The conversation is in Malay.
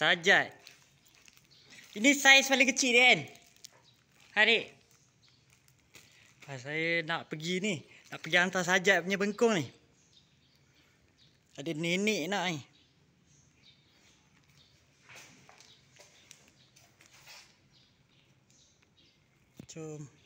Sajat. Ini saiz paling kecil dia kan? Hari. saya nak pergi ni. Nak pergi hantar sajat punya bengkong ni. Ada nenek nak ni. Jom. So,